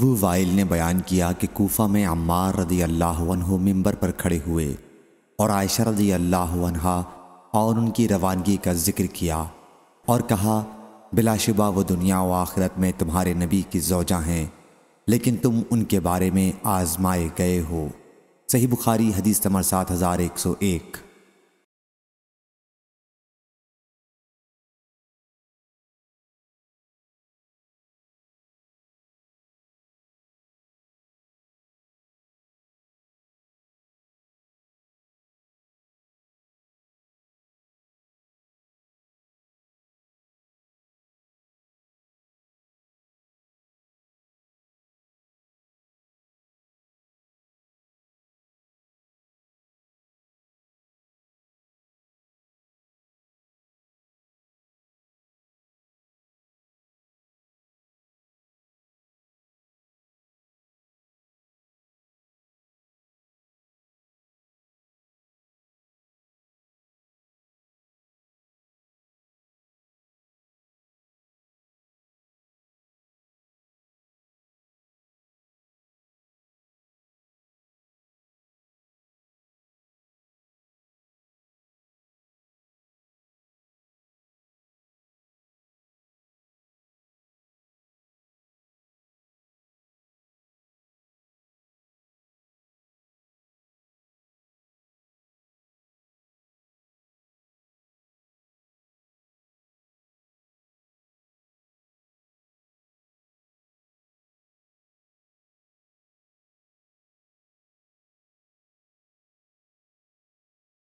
Abu while ने बयान किया कि कोफ़ा में अम्मार रदी अल्लाह मिंबर पर खड़े हुए और आयशा रदी अल्लाह और उनकी रवानगी का जिक्र किया और कहा बिलाशुबा वो दुनिया व आखिरत में तुम्हारे नबी की जोजा हैं लेकिन तुम उनके बारे में आजमाए गए हो सही बुखारी हदीस तमर सात हज़ार एक सौ एक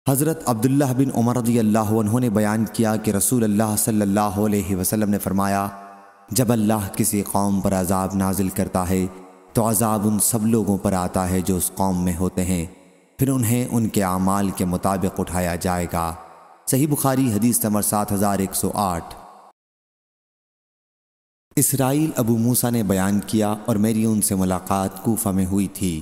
हज़रत अब्दुल्ला बिन उमर रदी अल्लाह ने बयान किया कि रसूल अल्लाह सल्लल्लाहु अलैहि वसल्लम ने फरमाया जब अल्लाह किसी कौम पर अजाब नाजिल करता है तो अजाब उन सब लोगों पर आता है जो उस कौम में होते हैं फिर उन्हें उनके अमाल के मुताबिक उठाया जाएगा सही बुखारी हदीस नंबर सात हज़ार एक सौ आठ इसराइल अबू मूसा ने बयान किया और मेरी उनसे मुलाकात कोफा में हुई थी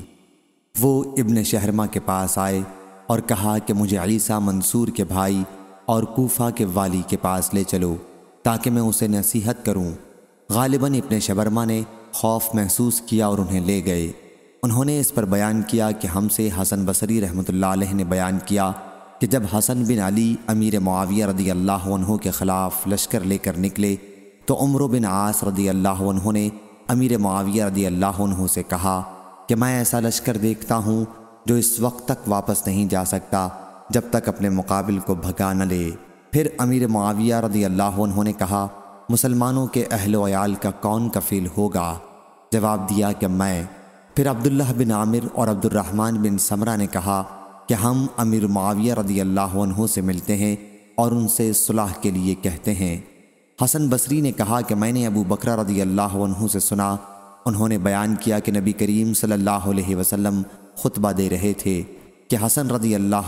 वो इब्न शहरमा के पास आए और कहा कि मुझे अलीसा मंसूर के भाई और कोफा के वाली के पास ले चलो ताकि मैं उसे नसीहत करूं। गालिबा इब्ने शबरमा ने खौफ महसूस किया और उन्हें ले गए उन्होंने इस पर बयान किया कि हमसे हसन बसरी रहमत ने बयान किया कि जब हसन बिन अली अमीर मुआविया रदी अल्लाह के ख़िलाफ़ लश्कर लेकर निकले तो उम्र बिन आस रदी अल्लाह ने अमीर मुआविया रदी अल्लाह से कहा कि मैं ऐसा लश्कर देखता हूँ जो इस वक्त तक वापस नहीं जा सकता जब तक अपने मुकाबिल को भगा न ले फिर अमीर माविया रदी अल्लाह उन्होंने कहा मुसलमानों के अहल वयाल का कौन कफील होगा जवाब दिया कि मैं फिर अब्दुल्ला बिन आमिर और अब्दुलरहमान बिन समरा ने कहा कि हम अमीर माविया रदी अल्लाह से मिलते हैं और उनसे सुलह के लिए कहते हैं हसन बसरी ने कहा कि मैंने अबू बकर रदी अल्लाह से सुना उन्होंने बयान किया कि नबी करीम सल्लल्लाहु अलैहि वसल्लम खुतबा दे रहे थे कि हसन रदी अल्लाह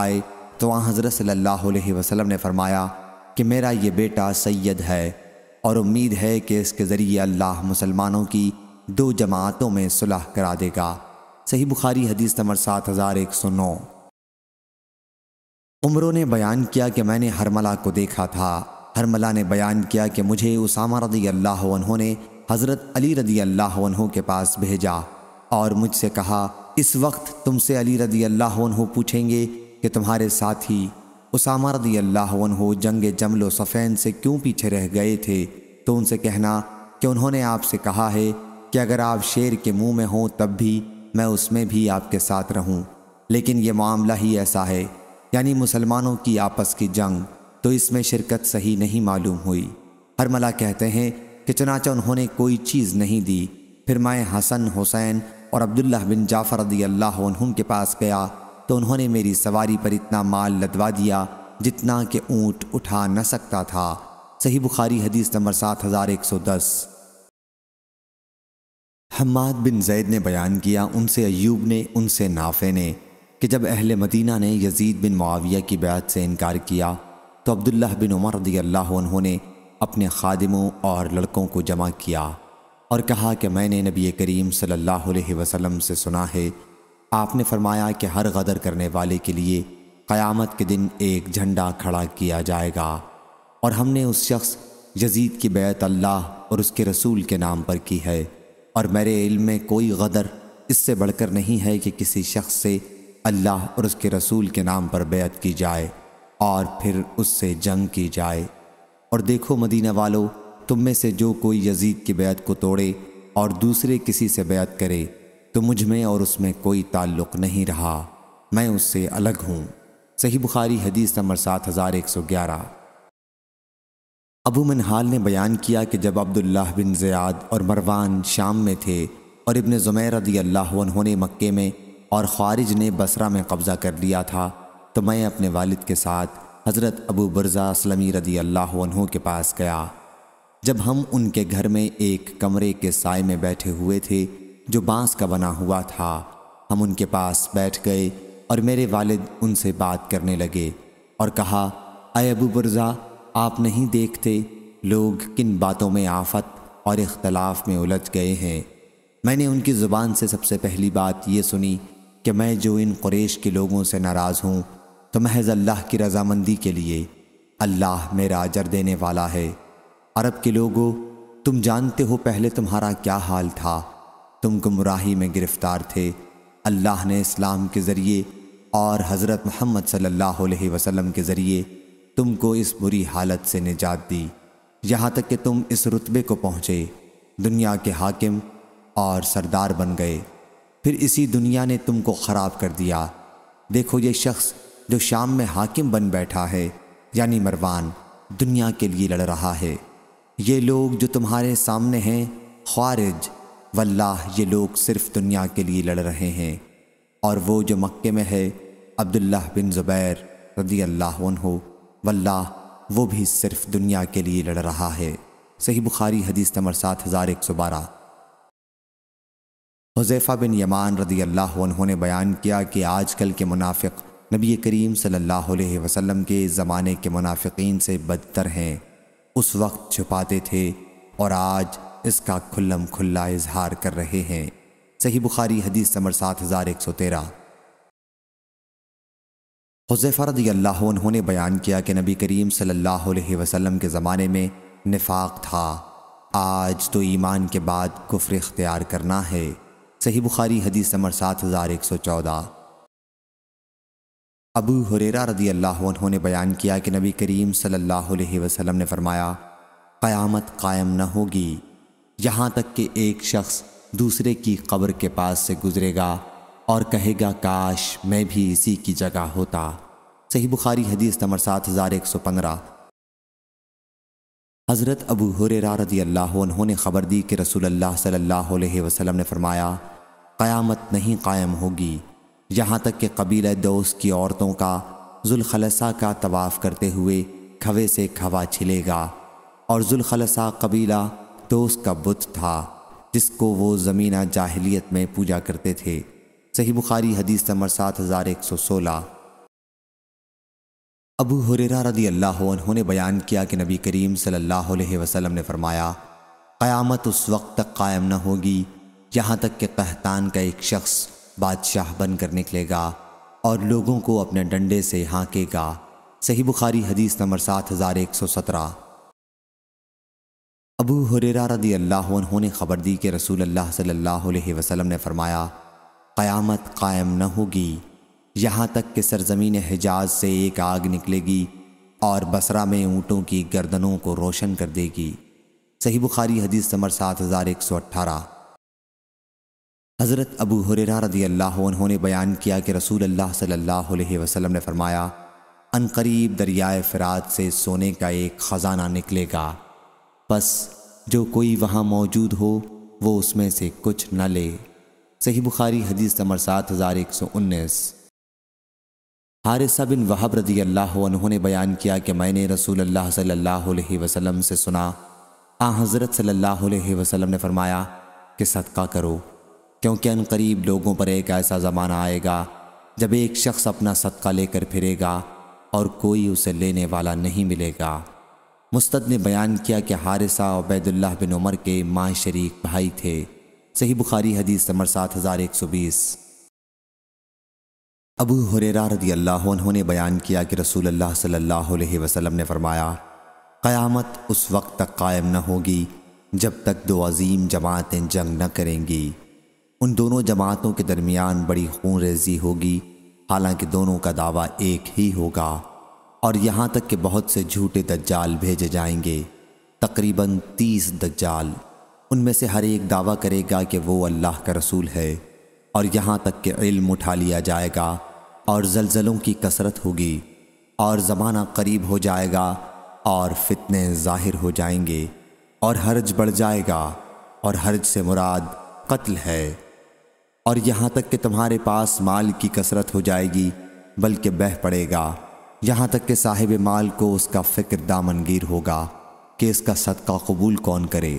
आए तो वहाँ हज़रत सल्ला ने फरमाया कि मेरा ये बेटा सैयद है और उम्मीद है कि इसके ज़रिए अल्लाह मुसलमानों की दो जमातों में सुलह करा देगा सही बुखारी हदीस नंबर सात हज़ार एक सौ नौ उम्रों ने बयान किया कि मैंने हरमला को देखा था हरमला ने बयान किया कि मुझे उसामा रदी अल्लाह ने हज़रत अली रदी अल्लाह के पास भेजा और मुझसे कहा इस वक्त तुमसे अली रदी अल्लाह पूछेंगे कि तुम्हारे साथी उसामा रदी अल्लाह जंग जमलो सफ़ैन से क्यों पीछे रह गए थे तो उनसे कहना कि उन्होंने आपसे कहा है कि अगर आप शेर के मुंह में हों तब भी मैं उसमें भी आपके साथ रहूं। लेकिन ये मामला ही ऐसा है यानी मुसलमानों की आपस की जंग तो इसमें शिरकत सही नहीं मालूम हुई हरमला कहते हैं कि चनाचा उन्होंने कोई चीज़ नहीं दी फिर माए हसन हुसैन और अब्दुल्ला बिन जाफ़र रदी अल्लाह के पास गया तो उन्होंने मेरी सवारी पर इतना माल लदवा दिया जितना कि ऊँट उठा न सकता था सही बुखारी हदीस नंबर सात हज़ार एक सौ दस हमाद बिन जैद ने बयान किया उनसे अयूब ने उनसे नाफे ने कि जब अहल मदीना ने यजीद बिन मुआविया की बैत से इनकार किया तो अब्दुल्ला बिन उमर रदी अल्लाह उन्होंने अपने खादिमों और लड़कों को जमा किया और कहा कि मैंने नबी करीम सल्लल्लाहु अलैहि वसल्लम से सुना है आपने फरमाया कि हर गदर करने वाले के लिए क़यामत के दिन एक झंडा खड़ा किया जाएगा और हमने उस शख्स यजीद की बैत अल्लाह और उसके रसूल के नाम पर की है और मेरे इल्म में कोई गदर इससे बढ़कर नहीं है कि किसी शख्स से अल्लाह और उसके रसूल के नाम पर बैत की जाए और फिर उससे जंग की जाए और देखो मदीना वालों तुम में से जो कोई यजीद की बैत को तोड़े और दूसरे किसी से बैत करे तो मुझ में और उसमें कोई ताल्लुक़ नहीं रहा मैं उससे अलग हूँ सही बुखारी हदीस नंबर सात हज़ार एक सौ ग्यारह अबू मनहाल ने बयान किया कि जब अब्दुल्लाह बिन जयाद और मरवान शाम में थे और इब्ने ज़ुमैर रदी अल्लाह ने मक्के में और ख़ारिज ने बसरा में कब्ज़ा कर लिया था तो मैं अपने वालिद के साथ हज़रत अबू बरज़ा असलमी रदी अल्लाह के पास गया जब हम उनके घर में एक कमरे के साय में बैठे हुए थे जो बांस का बना हुआ था हम उनके पास बैठ गए और मेरे वालिद उनसे बात करने लगे और कहा अय अबू बुरजा आप नहीं देखते लोग किन बातों में आफत और इख्तलाफ में उलझ गए हैं मैंने उनकी ज़ुबान से सबसे पहली बात ये सुनी कि मैं जो इन कुरेश के लोगों से नाराज़ हूँ तो महज अल्लाह की रजामंदी के लिए अल्लाह मेरा अजर देने वाला है अरब के लोगों तुम जानते हो पहले तुम्हारा क्या हाल था तुम गुमराही में गिरफ्तार थे अल्लाह ने इस्लाम के ज़रिए और हज़रत मोहम्मद सल्लल्लाहु अलैहि वसल्लम के ज़रिए तुमको इस बुरी हालत से निजात दी यहाँ तक कि तुम इस रुतबे को पहुँचे दुनिया के हाकिम और सरदार बन गए फिर इसी दुनिया ने तुमको ख़राब कर दिया देखो ये शख्स जो शाम में हाकिम बन बैठा है यानी मरवान दुनिया के लिए लड़ रहा है ये लोग जो तुम्हारे सामने हैं ख्वारिज वल्लाह ये लोग सिर्फ दुनिया के लिए लड़ रहे हैं और वो जो मक्के में है अब्दुल्ला बिन ज़ुबैर रदी अल्लाह हो वल्लाह वो भी सिर्फ दुनिया के लिए लड़ रहा है सही बुखारी हदीस नंबर सात हज़ार एक सौ बारह हुजैफ़ा बिन यमान रदी अल्लाह ने बयान किया कि आजकल के मुनाफिक नबी करीम सल्लल्लाहु अलैहि वसल्लम के ज़माने के मुनाफिकीन से बदतर हैं उस वक्त छुपाते थे और आज इसका खुल्लम खुल्ला इजहार कर रहे हैं सही बुखारी हदीस समर सात हज़ार एक सौ तेरह हुजैफा रदी ने बयान किया कि नबी करीम सल्लल्लाहु अलैहि वसल्लम के ज़माने में निफाक था आज तो ईमान के बाद कुफ्र इख्तियार करना है सही बुखारी हदीस नंबर सात हज़ार एक सौ चौदह अबू हुरेरा रदी अल्लाह ने बयान किया कि नबी करीम सल्लल्लाहु अलैहि वसल्लम ने फरमाया क़यामत कायम न होगी यहाँ तक कि एक शख्स दूसरे की कब्र के पास से गुज़रेगा और कहेगा काश मैं भी इसी की जगह होता सही बुखारी हदीस नंबर सात हज़ार एक सौ पंद्रह हज़रत अबू हुरेरा रदी अल्लाह ने ख़बर दी कि रसूल अल्लाह सल्लल्लाहु अलैहि वसल्लम ने फरमाया क़यामत नहीं कायम होगी यहाँ तक कि कबीला दोस्त की औरतों का जुलखलसा का तवाफ़ करते हुए खवे से खवा छिलेगा और जुलखलसा कबीला दोस्त का बुत था जिसको वो ज़मीना जाहलीत में पूजा करते थे सही बुखारी हदीस नंबर सात हज़ार एक सौ सोलह अबू हुरेरा रदी अल्लाह उन्होंने बयान किया कि नबी करीम सल्लल्लाहु अलैहि वसल्लम ने फरमाया क़यामत उस वक्त तक कायम न होगी यहाँ तक कि कहतान का एक शख्स बादशाह बनकर निकलेगा और लोगों को अपने डंडे से हाँकेगा सही बुखारी हदीस नंबर सात हज़ार एक सौ सत्रह अबू हुरेरा रदी अल्लाह उन्होंने ख़बर दी कि रसूल अल्लाह सल्लल्लाहु अलैहि वसल्लम ने फरमाया क़यामत कायम न होगी यहाँ तक कि सरजमीन हिजाज से एक आग निकलेगी और बसरा में ऊँटों की गर्दनों को रोशन कर देगी सही बुखारी हदीस समर सात हज़ार एक सौ अट्ठारह हज़रत अबू हुररा रज़ी अल्लाह उन्होंने बयान किया कि रसूल अल्लाह सल्लल्लाहु अलैहि वसल्लम ने फरमाया अनकरीब दरियाए फ़रात से सोने का एक ख़ज़ाना निकलेगा बस जो कोई वहाँ मौजूद हो वो उसमें से कुछ न ले सही बुखारी हदीस नंबर सात हज़ार एक सौ उन्नीस हारिसा बिन वहब रदी अल्लाह उन्होंने बयान किया कि मैंने रसूल अल्लाह सल्लल्लाहु अलैहि वसल्लम से सुना आ हज़रत सल्लल्लाहु अलैहि वसल्लम ने फरमाया कि सदका करो क्योंकि अन करीब लोगों पर एक ऐसा ज़माना आएगा जब एक शख्स अपना सदका लेकर फिरेगा और कोई उसे लेने वाला नहीं मिलेगा मुस्तद ने बयान किया कि हारिसा उबैदुल्ला बिन उमर के माँ शरीक भाई थे सही बुखारी हदीस नंबर सात हज़ार एक सौ बीस अबू हुरेरा रदी अल्लाह ने बयान किया कि रसूल अल्लाह सल्लल्लाहु अलैहि वसल्लम ने फरमाया क़यामत उस वक्त तक कायम न होगी जब तक दो अजीम जमातें जंग न करेंगी उन दोनों जमातों के दरमियान बड़ी खून रेजी होगी हालांकि दोनों का दावा एक ही होगा और यहाँ तक कि बहुत से झूठे दज्जाल भेजे जाएंगे तकरीबन तीस दज्जाल उनमें से हर एक दावा करेगा कि वो अल्लाह का रसूल है और यहाँ तक कि इल्म उठा लिया जाएगा और जलजलों की कसरत होगी और ज़माना करीब हो जाएगा और फितने ज़ाहिर हो जाएंगे और हर्ज बढ़ जाएगा और हर्ज से मुराद कत्ल है और यहाँ तक कि तुम्हारे पास माल की कसरत हो जाएगी बल्कि बह पड़ेगा यहाँ तक कि साहिब माल को उसका फ़िक्र दामनगीर होगा कि इसका सदका कबूल कौन करे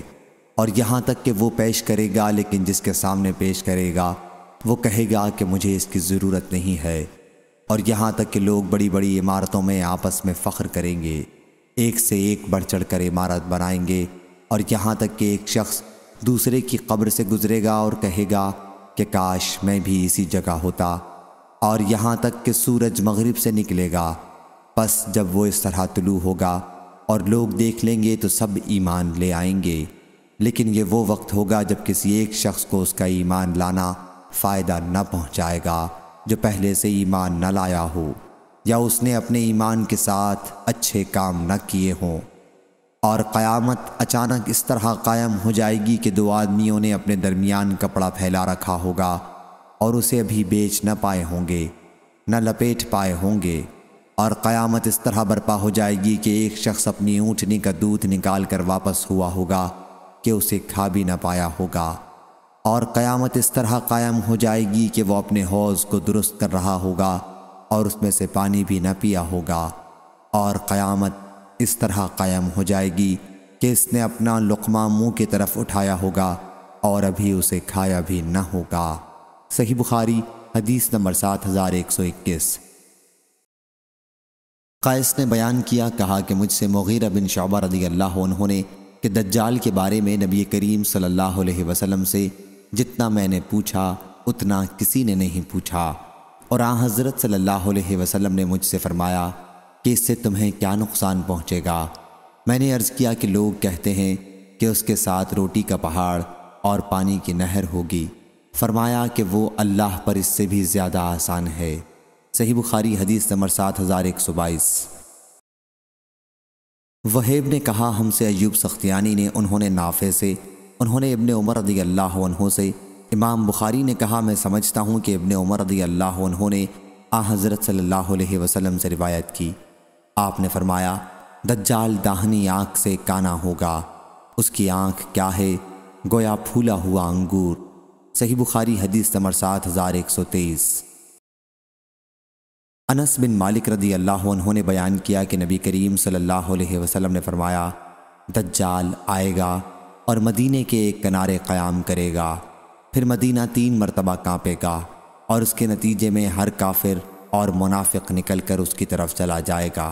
और यहाँ तक कि वो पेश करेगा लेकिन जिसके सामने पेश करेगा वो कहेगा कि मुझे इसकी ज़रूरत नहीं है और यहाँ तक कि लोग बड़ी बड़ी इमारतों में आपस में फ़ख्र करेंगे एक से एक बढ़ चढ़ कर इमारत बनाएंगे और यहाँ तक कि एक शख्स दूसरे की कब्र से गुज़रेगा और कहेगा कि काश मैं भी इसी जगह होता और यहाँ तक कि सूरज मगरिब से निकलेगा बस जब वो इस तरह तुलू होगा और लोग देख लेंगे तो सब ईमान ले आएंगे लेकिन ये वो वक्त होगा जब किसी एक शख्स को उसका ईमान लाना फ़ायदा न पहुँचाएगा जो पहले से ईमान न लाया हो या उसने अपने ईमान के साथ अच्छे काम न किए हों और क़यामत अचानक इस तरह कायम हो जाएगी कि दो आदमियों ने अपने दरमियान कपड़ा फैला रखा होगा और उसे अभी बेच न पाए होंगे न लपेट पाए होंगे और क़यामत इस तरह बर्पा हो जाएगी कि एक शख्स अपनी ऊँटनी का दूध निकाल कर वापस हुआ होगा कि उसे खा भी ना पाया होगा और क़यामत इस तरह कायम हो जाएगी कि वह अपने हौज़ को दुरुस्त कर रहा होगा और उसमें से पानी भी न पिया होगा और क़यामत इस तरह कायम हो जाएगी कि इसने अपना लुकमा मुंह की तरफ उठाया होगा और अभी उसे खाया भी न होगा सही बुखारी हदीस नंबर सात हज़ार एक सौ इक्कीस कायस ने बयान किया कहा कि मुझसे मुगीर बिन शोबा रदी अल्लाह उन्होंने कि दज्जाल के बारे में नबी करीम सल्लल्लाहु अलैहि वसल्लम से जितना मैंने पूछा उतना किसी ने नहीं पूछा और आ हज़रत सल्लल्लाहु अलैहि वसल्लम ने मुझसे फ़रमाया कि इससे तुम्हें क्या नुकसान पहुंचेगा मैंने अर्ज़ किया कि लोग कहते हैं कि उसके साथ रोटी का पहाड़ और पानी की नहर होगी फरमाया कि वो अल्लाह पर इससे भी ज़्यादा आसान है सही बुखारी हदीस नंबर सात हज़ार एक सौ बाईस वहेब ने कहा हमसे अयूब सख्तियानी ने उन्होंने नाफे से उन्होंने इबन उमर रदी अल्लाह से इमाम बुखारी ने कहा मैं समझता हूँ कि इबन उमर रदी अल्लाह ने आ हज़रत सल्लल्लाहु अलैहि वसल्लम से रिवायत की आपने फरमाया दज्जाल दाहनी आँख से काना होगा उसकी आँख क्या है गोया फूला हुआ अंगूर सही बुखारी हदीस नंबर सात हज़ार एक सौ तेईस अनस बिन मालिक रदी अल्लाह ने बयान किया कि नबी करीम सल्लल्लाहु अलैहि वसल्लम ने फरमाया दज्जाल आएगा और मदीने के एक किनारे क़याम करेगा फिर मदीना तीन मरतबा कांपेगा और उसके नतीजे में हर काफिर और मुनाफिक निकल कर उसकी तरफ चला जाएगा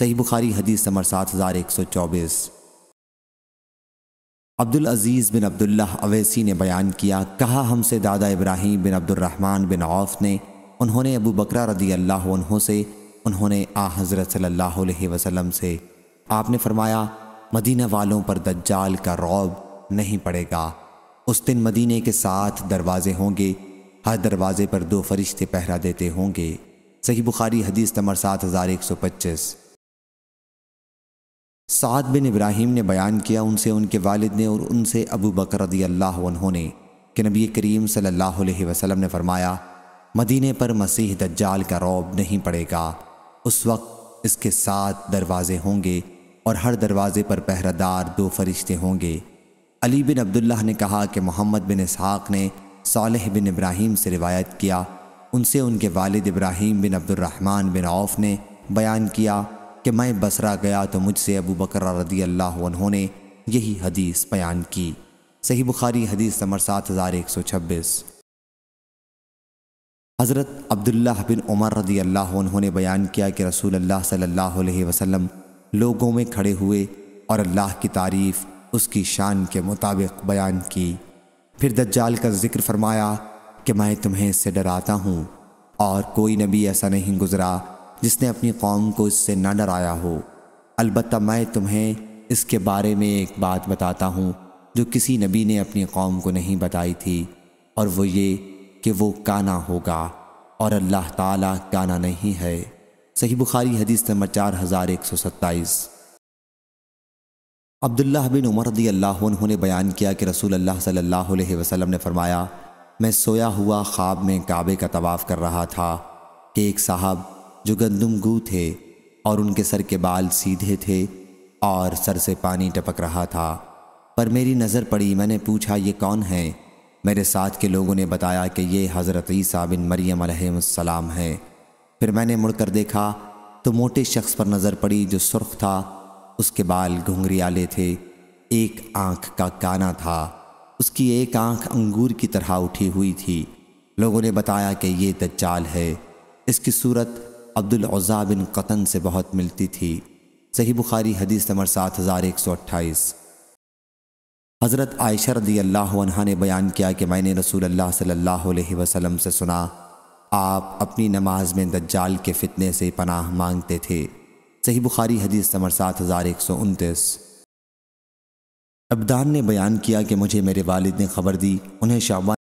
सही बुखारी हदीस नंबर सात हज़ार एक सौ चौबीस अब्दुल अजीज़ बिन अब्दुल्ला अवैसी ने बयान किया कहा हमसे दादा इब्राहिम बिन अब्दुलरहमान बिन औफ ने उन्होंने अबू बकरा रदी अल्लाह से उन्होंने आ हज़रत सल्लल्लाहु अलैहि वसल्लम से आपने फरमाया मदीना वालों पर दज्जाल का रौब नहीं पड़ेगा उस दिन मदीने के साथ दरवाजे होंगे हर दरवाजे पर दो फरिश्ते पहरा देते होंगे सही बुखारी हदीस नंबर सात हज़ार एक सौ पच्चीस साद बिन इब्राहिम ने बयान किया उनसे उनके वालिद ने और उनसे अबू बकर रदी अल्लाह ने कि नबी करीम सल्लल्लाहु अलैहि वसल्लम ने फरमाया मदीने पर मसीह दज्जाल का रौब नहीं पड़ेगा उस वक्त इसके सात दरवाज़े होंगे और हर दरवाज़े पर पहरादार दो फरिश्ते होंगे अली बिन अब्दुल्लाह ने कहा कि मोहम्मद बिन इसहाक़ ने सालह बिन इब्राहिम से रिवायत किया उनसे उनके वालिद इब्राहिम बिन अब्दुलरहमान बिन औफ ने बयान किया कि मैं बसरा गया तो मुझसे अबू बकर रदी अल्लाह ने यही हदीस बयान की सही बुखारी हदीस नंबर सात हज़ार एक सौ छब्बीस हज़रत अब्दुल्ला बिन उमर रदी अल्लाह उन्होंने बयान किया कि रसूल अल्लाह सल्लल्लाहु अलैहि वसल्लम लोगों में खड़े हुए और अल्लाह की तारीफ़ उसकी शान के मुताबिक बयान की फिर दज्जाल का जिक्र फरमाया कि मैं तुम्हें इससे डराता हूँ और कोई नबी ऐसा नहीं गुज़रा जिसने अपनी कौम को इससे न डराया हो अलबत् मैं तुम्हें इसके बारे में एक बात बताता हूँ जो किसी नबी ने अपनी कौम को नहीं बताई थी और वो ये कि वो काना होगा और अल्लाह ताला काना नहीं है सही बुखारी हदीस नंबर चार हज़ार एक सौ सत्ताईस अब्दुल्ला बिन उमर रदी अल्लाह ने बयान किया कि रसूल अल्लाह सल्लल्लाहु अलैहि वसल्लम ने फरमाया मैं सोया हुआ ख्वाब में काबे का तवाफ़ कर रहा था कि एक साहब जो गु थे और उनके सर के बाल सीधे थे और सर से पानी टपक रहा था पर मेरी नज़र पड़ी मैंने पूछा ये कौन है मेरे साथ के लोगों ने बताया कि ये हज़रत ईसा बिन मरियम सलाम है फिर मैंने मुड़कर देखा तो मोटे शख्स पर नज़र पड़ी जो सुर्ख था उसके बाल घुंघरियाले थे एक आँख का काना था उसकी एक आँख अंगूर की तरह उठी हुई थी लोगों ने बताया कि ये दज्जाल है इसकी सूरत अब्दुलज़ा बिन कतन से बहुत मिलती थी सही बुखारी हदीस नंबर सात हज़ार एक सौ अट्ठाईस हज़रत आयशर रदी अल्लाह ने बयान किया कि मैंने रसूल अल्लाह सल्लल्लाहु अलैहि वसल्लम से सुना आप अपनी नमाज में दज्जाल के फितने से पनाह मांगते थे सही बुखारी हदीस नंबर सात हज़ार एक सौ उनतीस अब्दान ने बयान किया कि मुझे मेरे वालिद ने खबर दी उन्हें शाबान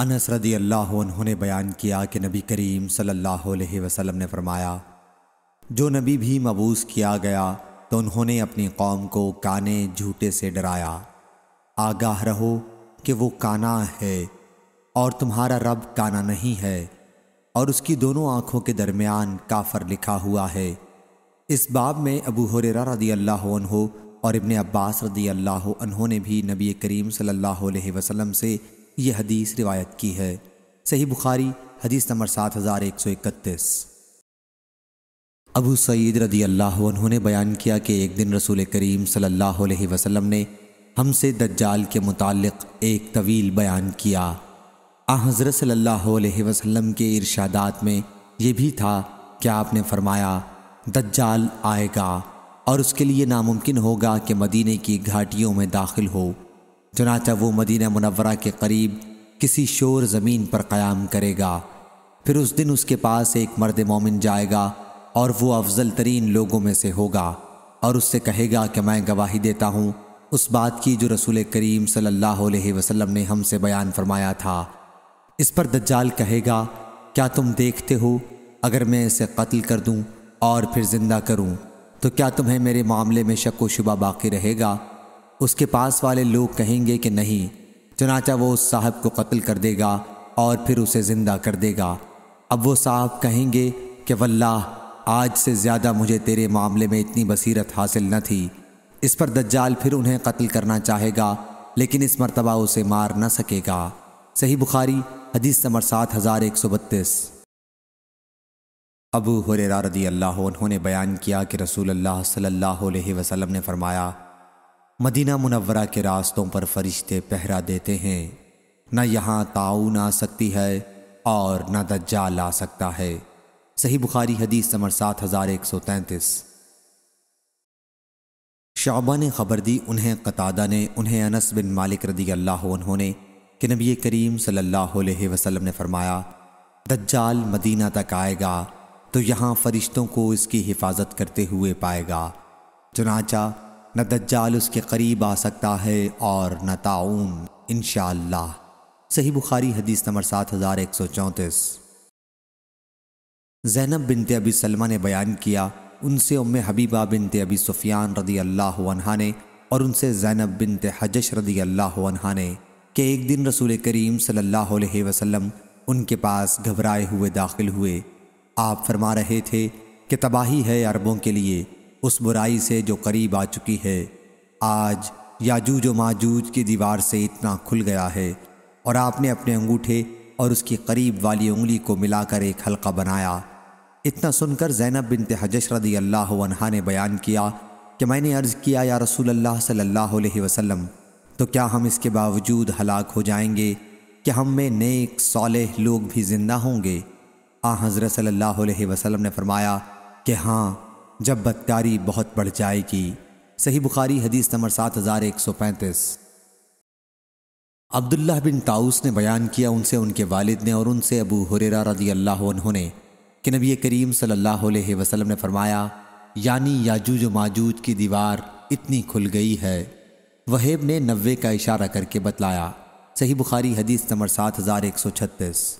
अनस रदी अल्लाह उन्होंने बयान किया कि नबी करीम सल्लल्लाहु अलैहि वसल्लम ने फरमाया जो नबी भी मबूस किया गया तो उन्होंने अपनी कौम को काने झूठे से डराया आगाह रहो कि वो काना है और तुम्हारा रब काना नहीं है और उसकी दोनों आँखों के दरमियान काफर लिखा हुआ है इस बाब में अबू हुरेरा रदी अल्लाह और इबन अब्बास रदी अल्लाह उन्होंने भी नबी करीम सल्लल्लाहु अलैहि वसल्लम से ये हदीस रिवायत की है सही बुखारी हदीस नंबर सात हज़ार एक सौ इकतीस अबू सईद रदी अल्लाह उन्होंने बयान किया कि एक दिन रसूल करीम सल्लल्लाहु अलैहि वसल्लम ने हमसे दज्जाल के मुतालिक एक तवील बयान किया आ हज़रत सल्लल्लाहु अलैहि वसल्लम के इरशादात में यह भी था कि आपने फरमाया दज्जाल आएगा और उसके लिए नामुमकिन होगा कि मदीने की घाटियों में दाखिल हो चुनाचा वो मदीना मुनवरा के करीब किसी शोर ज़मीन पर क़याम करेगा फिर उस दिन उसके पास एक मर्द मोमिन जाएगा और वो अफजल तरीन लोगों में से होगा और उससे कहेगा कि मैं गवाही देता हूँ उस बात की जो रसूल करीम सल्लल्लाहु अलैहि वसल्लम ने हमसे बयान फरमाया था इस पर दज्जाल कहेगा क्या तुम देखते हो अगर मैं इसे कत्ल कर दूँ और फिर ज़िंदा करूँ तो क्या तुम्हें मेरे मामले में शक व शुबा बाकी रहेगा उसके पास वाले लोग कहेंगे कि नहीं चनाचा वो उस साहब को कत्ल कर देगा और फिर उसे ज़िंदा कर देगा अब वो साहब कहेंगे कि वल्लाह आज से ज़्यादा मुझे तेरे मामले में इतनी बसीरत हासिल न थी इस पर दज्जाल फिर उन्हें कत्ल करना चाहेगा लेकिन इस मरतबा उसे मार न सकेगा सही बुखारी हदीस नंबर सात हज़ार एक सौ बत्तीस अबू हुररा रदी अल्लाह उन्होंने बयान किया कि रसूल अल्लाह सल्लल्लाहु अलैहि वसल्लम ने फरमाया मदीना मुनवरा के रास्तों पर फरिश्ते पहरा देते हैं न यहाँ ताउन आ सकती है और न दज्जाल आ सकता है सही बुखारी हदीस समर सात हज़ार एक सौ तैंतीस शोबा ने खबर दी उन्हें कतादा ने उन्हें अनस बिन मालिक रदी अल्लाह उन्होंने कि नबी करीम सल्लल्लाहु अलैहि वसल्लम ने फरमाया दज्जाल मदीना तक आएगा तो यहाँ फरिश्तों को इसकी हिफाजत करते हुए पाएगा चुनाचा न दज्जाल उसके करीब आ सकता है और न ताउन इन सही बुखारी हदीस नंबर सात हज़ार एक सौ चौंतीस जैनब बिनते अबी सलमा ने बयान किया उनसे उम हबीबा बिनते अबी सुफियान रदी अल्लाह ने और उनसे जैनब बिनते हजश रदी अल्लाह ने कि एक दिन रसूल करीम सल्लल्लाहु अलैहि वसल्लम उनके पास घबराए हुए दाखिल हुए आप फरमा रहे थे कि तबाही है अरबों के लिए उस बुराई से जो करीब आ चुकी है आज याजूज व माजूज की दीवार से इतना खुल गया है और आपने अपने अंगूठे और उसकी करीब वाली उंगली को मिलाकर एक हल्का बनाया इतना सुनकर जैनब बिन हजश रदी अल्लाह ने बयान किया कि मैंने अर्ज़ किया या रसूल अल्लाह सल्लल्लाहु अलैहि वसल्लम तो क्या हम इसके बावजूद हलाक हो जाएंगे कि हम में नेक सौले लोग भी ज़िंदा होंगे आ हज़रत सल्लल्लाहु अलैहि वसल्लम ने फरमाया कि हाँ जब बदकारी बहुत बढ़ जाएगी सही बुखारी हदीस नंबर सात हज़ार एक सौ पैंतीस अब्दुल्ला बिन ताउस ने बयान किया उनसे उनके वालिद ने और उनसे अबू हुरेरा रजी अल्लाह ने कि नबी करीम सल्लल्लाहु अलैहि वसल्लम ने फरमाया यानी याजूज माजूज की दीवार इतनी खुल गई है वहेब ने नब्बे का इशारा करके बतलाया सही बुखारी हदीस नंबर सात हज़ार एक सौ छत्तीस